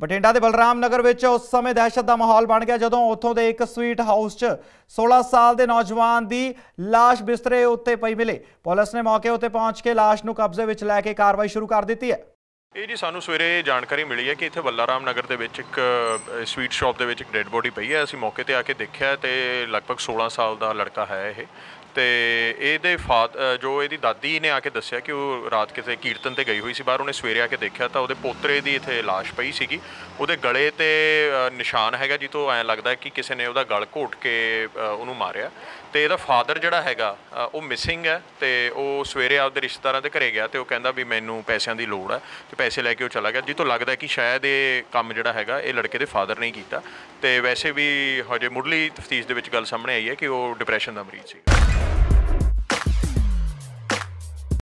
ਬਟਿੰਡਾ ਦੇ ਬਲਰਾਮ ਨਗਰ ਵਿੱਚ ਉਸ ਸਮੇਂ ਦਹਿਸ਼ਤ ਦਾ ਮਾਹੌਲ ਬਣ ਗਿਆ ਜਦੋਂ ਉੱਥੋਂ ਦੇ ਇੱਕ ਸਵੀਟ ਹਾਊਸ 'ਚ 16 ਸਾਲ ਦੇ ਨੌਜਵਾਨ ਦੀ লাশ ਬਿਸਤਰੇ ਉੱਤੇ ਪਈ ਮਿਲੇ ਪੁਲਿਸ ਨੇ ਮੌਕੇ ਉੱਤੇ ਪਹੁੰਚ ਕੇ লাশ ਨੂੰ ਕਬਜ਼ੇ ਵਿੱਚ ਲੈ ਕੇ ਕਾਰਵਾਈ ਸ਼ੁਰੂ ਕਰ ਦਿੱਤੀ ਹੈ ਇਹ ਜੀ ਸਾਨੂੰ ਸਵੇਰੇ ਜਾਣਕਾਰੀ ਮਿਲੀ ਹੈ ਕਿ ਇੱਥੇ ਬੱਲਾਰਾਮ ਨਗਰ ਦੇ ਵਿੱਚ ਇੱਕ ਸਵੀਟ ਸ਼ਾਪ ਦੇ ਵਿੱਚ ਇੱਕ ਡੈੱਡ ਬੋਡੀ ਪਈ ਹੈ ਅਸੀਂ ਮੌਕੇ ਤੇ ਆ ਕੇ ਦੇਖਿਆ ਤੇ ਲਗਭਗ 16 ਸਾਲ ਦਾ ਲੜਕਾ ਹੈ ਇਹ ਤੇ ਇਹਦੇ ਜੋ ਇਹਦੀ ਦਾਦੀ ਨੇ ਆ ਕੇ ਦੱਸਿਆ ਕਿ ਉਹ ਰਾਤ ਕਿਸੇ ਕੀਰਤਨ ਤੇ ਗਈ ਹੋਈ ਸੀ ਬਾਹਰ ਉਹਨੇ ਸਵੇਰੇ ਆ ਕੇ ਦੇਖਿਆ ਤਾਂ ਉਹਦੇ ਪੋਤਰੇ ਦੀ ਇੱਥੇ লাশ ਪਈ ਸੀਗੀ ਉਹਦੇ ਗਲੇ ਤੇ ਨਿਸ਼ਾਨ ਹੈਗਾ ਜੀ ਤੋਂ ਐ ਲੱਗਦਾ ਕਿ ਕਿਸੇ ਨੇ ਉਹਦਾ ਗਲ ਘੋਟ ਕੇ ਉਹਨੂੰ ਮਾਰਿਆ ਤੇ ਇਹਦਾ ਫਾਦਰ ਜਿਹੜਾ ਹੈਗਾ ਉਹ ਮਿਸਿੰਗ ਹੈ ਤੇ ਉਹ ਸਵੇਰੇ ਆਪਦੇ ਰਿਸ਼ਤੇਦਾਰਾਂ ਦੇ ਘਰੇ ਗਿਆ ਤੇ ਉਹ ਕਹਿੰਦਾ ਵੀ ਮੈਨੂੰ ਪੈਸਿਆਂ ਦੀ ਲੋੜ ਹੈ ਤੇ ਪੈਸੇ ਲੈ ਕੇ ਉਹ ਚਲਾ ਗਿਆ ਜੀ ਤੋਂ ਲੱਗਦਾ ਕਿ ਸ਼ਾਇਦ ਇਹ ਕੰਮ ਜਿਹੜਾ ਹੈਗਾ ਇਹ ਲੜਕੇ ਦੇ ਫਾਦਰ ਨੇ ਕੀਤਾ ਤੇ ਵੈਸੇ ਵੀ ਹਜੇ ਮੁੱਢਲੀ ਤਫਤੀਸ਼ ਦੇ ਵਿੱਚ ਗੱਲ ਸਾਹਮਣੇ ਆਈ ਹੈ ਕਿ ਉਹ ਡਿਪਰੈਸ਼ਨ ਦਾ ਮਰੀਜ਼ ਸੀ